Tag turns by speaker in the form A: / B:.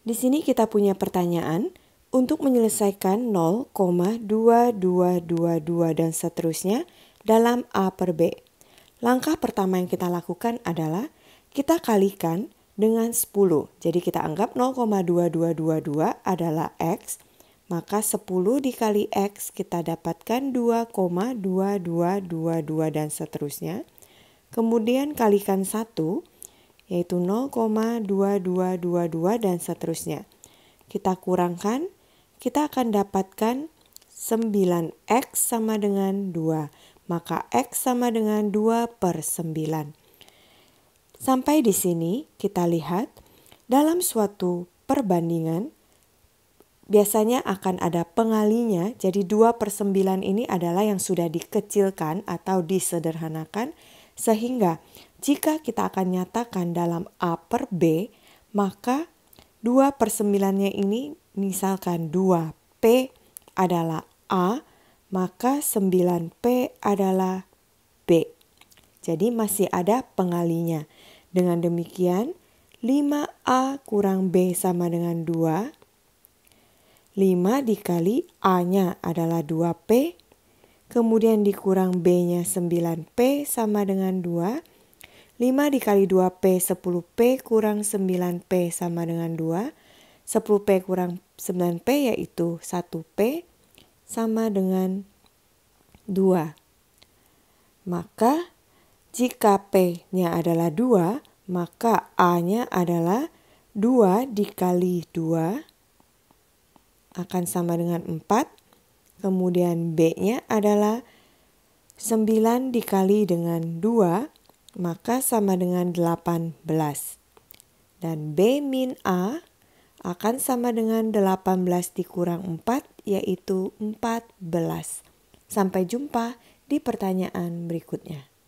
A: Di sini kita punya pertanyaan untuk menyelesaikan 0,2222 dan seterusnya dalam A per B. Langkah pertama yang kita lakukan adalah kita kalikan dengan 10. Jadi kita anggap 0,2222 adalah X, maka 10 dikali X kita dapatkan 2,2222 dan seterusnya. Kemudian kalikan 1, yaitu 0,2222 dan seterusnya. Kita kurangkan, kita akan dapatkan 9x sama dengan 2. Maka x sama dengan 2 per 9. Sampai di sini kita lihat dalam suatu perbandingan biasanya akan ada pengalinya. Jadi 2 per 9 ini adalah yang sudah dikecilkan atau disederhanakan sehingga jika kita akan nyatakan dalam A per B, maka 2 per 9-nya ini misalkan 2P adalah A, maka 9P adalah B. Jadi masih ada pengalinya. Dengan demikian, 5A kurang B sama dengan 2. 5 dikali A-nya adalah 2P, kemudian dikurang B-nya 9P sama dengan 2. 5 dikali 2P 10P kurang 9P sama dengan 2. 10P kurang 9P yaitu 1P sama dengan 2. Maka jika P-nya adalah 2, maka A-nya adalah 2 dikali 2 akan sama dengan 4. Kemudian B-nya adalah 9 dikali dengan 2 maka sama dengan 18. Dan B min A akan sama dengan 18 dikurang 4 yaitu 14. Sampai jumpa di pertanyaan berikutnya.